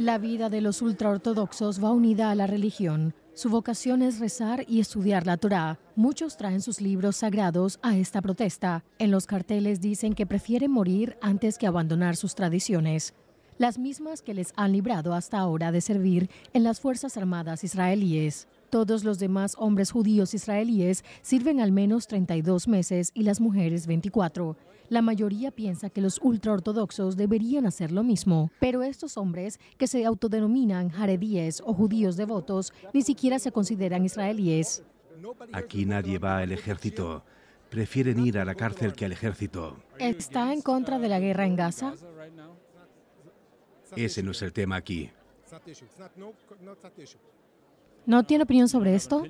La vida de los ultraortodoxos va unida a la religión. Su vocación es rezar y estudiar la Torá. Muchos traen sus libros sagrados a esta protesta. En los carteles dicen que prefieren morir antes que abandonar sus tradiciones, las mismas que les han librado hasta ahora de servir en las Fuerzas Armadas israelíes. Todos los demás hombres judíos israelíes sirven al menos 32 meses y las mujeres 24. La mayoría piensa que los ultraortodoxos deberían hacer lo mismo, pero estos hombres, que se autodenominan jaredíes o judíos devotos, ni siquiera se consideran israelíes. Aquí nadie va al ejército. Prefieren ir a la cárcel que al ejército. ¿Está en contra de la guerra en Gaza? Ese no es el tema aquí. ¿No tiene opinión sobre esto?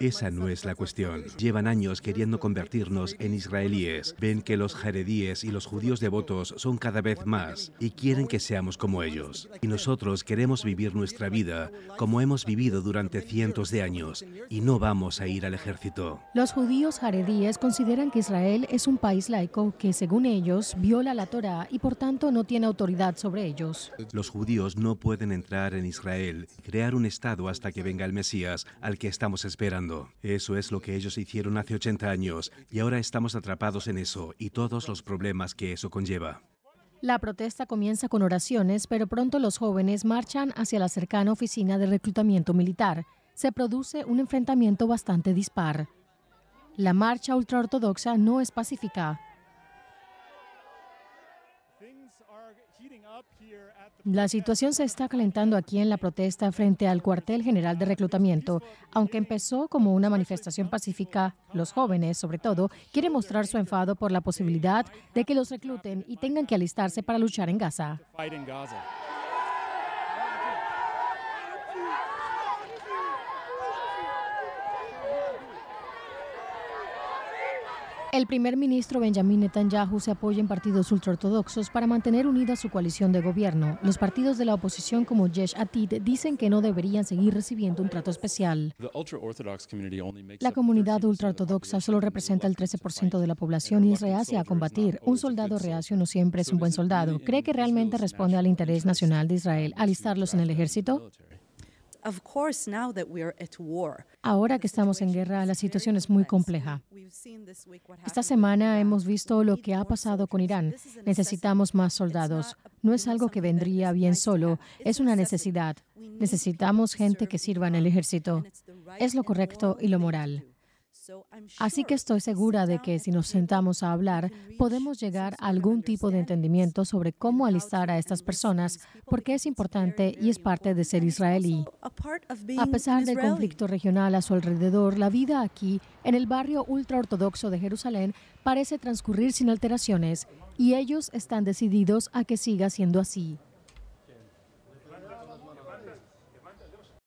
Esa no es la cuestión. Llevan años queriendo convertirnos en israelíes. Ven que los jaredíes y los judíos devotos son cada vez más y quieren que seamos como ellos. Y nosotros queremos vivir nuestra vida como hemos vivido durante cientos de años y no vamos a ir al ejército. Los judíos jaredíes consideran que Israel es un país laico que, según ellos, viola la Torah y por tanto no tiene autoridad sobre ellos. Los judíos no pueden entrar en Israel, crear un Estado hasta que venga el Mesías al que estamos esperando. Eso es lo que ellos hicieron hace 80 años y ahora estamos atrapados en eso y todos los problemas que eso conlleva. La protesta comienza con oraciones, pero pronto los jóvenes marchan hacia la cercana oficina de reclutamiento militar. Se produce un enfrentamiento bastante dispar. La marcha ultraortodoxa no es pacífica. La situación se está calentando aquí en la protesta frente al cuartel general de reclutamiento. Aunque empezó como una manifestación pacífica, los jóvenes, sobre todo, quieren mostrar su enfado por la posibilidad de que los recluten y tengan que alistarse para luchar en Gaza. El primer ministro Benjamin Netanyahu se apoya en partidos ultraortodoxos para mantener unida su coalición de gobierno. Los partidos de la oposición como Yesh Atid dicen que no deberían seguir recibiendo un trato especial. La comunidad ultraortodoxa solo representa el 13% de la población y a combatir. Un soldado reacio no siempre es un buen soldado. ¿Cree que realmente responde al interés nacional de Israel alistarlos en el ejército? Ahora que estamos en guerra, la situación es muy compleja. Esta semana hemos visto lo que ha pasado con Irán. Necesitamos más soldados. No es algo que vendría bien solo, es una necesidad. Necesitamos gente que sirva en el ejército. Es lo correcto y lo moral. Así que estoy segura de que si nos sentamos a hablar, podemos llegar a algún tipo de entendimiento sobre cómo alistar a estas personas, porque es importante y es parte de ser israelí. A pesar del conflicto regional a su alrededor, la vida aquí, en el barrio ultraortodoxo de Jerusalén, parece transcurrir sin alteraciones, y ellos están decididos a que siga siendo así.